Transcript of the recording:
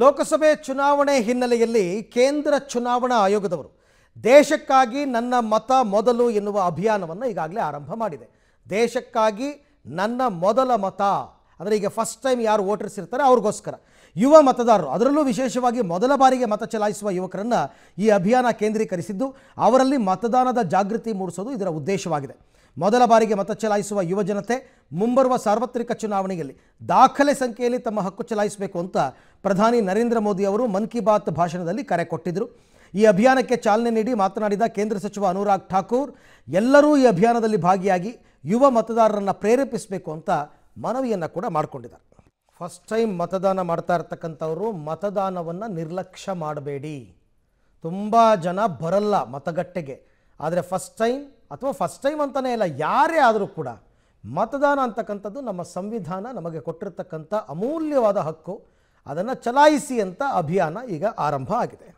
ಲೋಕಸಭೆ ಚುನಾವಣೆ ಹಿನ್ನೆಲೆಯಲ್ಲಿ ಕೇಂದ್ರ ಚುನಾವಣಾ ಆಯೋಗದವರು ದೇಶಕ್ಕಾಗಿ ನನ್ನ ಮತ ಮೊದಲು ಎನ್ನುವ ಅಭಿಯಾನವನ್ನು ಈಗಾಗಲೇ ಆರಂಭ ಮಾಡಿದೆ ದೇಶಕ್ಕಾಗಿ ನನ್ನ ಮೊದಲ ಮತ ಅಂದರೆ ಈಗ ಫಸ್ಟ್ ಟೈಮ್ ಯಾರು ವೋಟರ್ಸ್ ಇರ್ತಾರೆ ಅವ್ರಿಗೋಸ್ಕರ ಯುವ ಮತದಾರರು ಅದರಲ್ಲೂ ವಿಶೇಷವಾಗಿ ಮೊದಲ ಬಾರಿಗೆ ಮತ ಚಲಾಯಿಸುವ ಯುವಕರನ್ನು ಈ ಅಭಿಯಾನ ಕೇಂದ್ರೀಕರಿಸಿದ್ದು ಅವರಲ್ಲಿ ಮತದಾನದ ಜಾಗೃತಿ ಮೂಡಿಸೋದು ಇದರ ಉದ್ದೇಶವಾಗಿದೆ ಮೊದಲ ಬಾರಿಗೆ ಮತ ಚಲಾಯಿಸುವ ಯುವ ಜನತೆ ಮುಂಬರುವ ಸಾರ್ವತ್ರಿಕ ಚುನಾವಣೆಯಲ್ಲಿ ದಾಖಲೆ ಸಂಖ್ಯೆಯಲ್ಲಿ ತಮ್ಮ ಹಕ್ಕು ಚಲಾಯಿಸಬೇಕು ಅಂತ ಪ್ರಧಾನಿ ನರೇಂದ್ರ ಮೋದಿ ಅವರು ಮನ್ ಕಿ ಬಾತ್ ಭಾಷಣದಲ್ಲಿ ಕರೆ ಕೊಟ್ಟಿದ್ದರು ಈ ಅಭಿಯಾನಕ್ಕೆ ಚಾಲನೆ ನೀಡಿ ಮಾತನಾಡಿದ ಕೇಂದ್ರ ಸಚಿವ ಅನುರಾಗ್ ಠಾಕೂರ್ ಎಲ್ಲರೂ ಈ ಅಭಿಯಾನದಲ್ಲಿ ಭಾಗಿಯಾಗಿ ಯುವ ಮತದಾರರನ್ನು ಪ್ರೇರೇಪಿಸಬೇಕು ಅಂತ ಮನವಿಯನ್ನು ಕೂಡ ಮಾಡಿಕೊಂಡಿದ್ದಾರೆ ಫಸ್ಟ್ ಟೈಮ್ ಮತದಾನ ಮಾಡ್ತಾ ಇರ್ತಕ್ಕಂಥವರು ಮತದಾನವನ್ನು ನಿರ್ಲಕ್ಷ್ಯ ಮಾಡಬೇಡಿ ತುಂಬ ಜನ ಬರಲ್ಲ ಮತಗಟ್ಟೆಗೆ ಆದರೆ ಫಸ್ಟ್ ಟೈಮ್ ಅಥವಾ ಫಸ್ಟ್ ಟೈಮ್ ಅಂತಲೇ ಇಲ್ಲ ಯಾರೇ ಆದರೂ ಕೂಡ ಮತದಾನ ಅಂತಕ್ಕಂಥದ್ದು ನಮ್ಮ ಸಂವಿಧಾನ ನಮಗೆ ಕೊಟ್ಟಿರತಕ್ಕಂಥ ಅಮೂಲ್ಯವಾದ ಹಕ್ಕು ಅದನ್ನು ಚಲಾಯಿಸಿ ಅಂತ ಅಭಿಯಾನ ಈಗ ಆರಂಭ ಆಗಿದೆ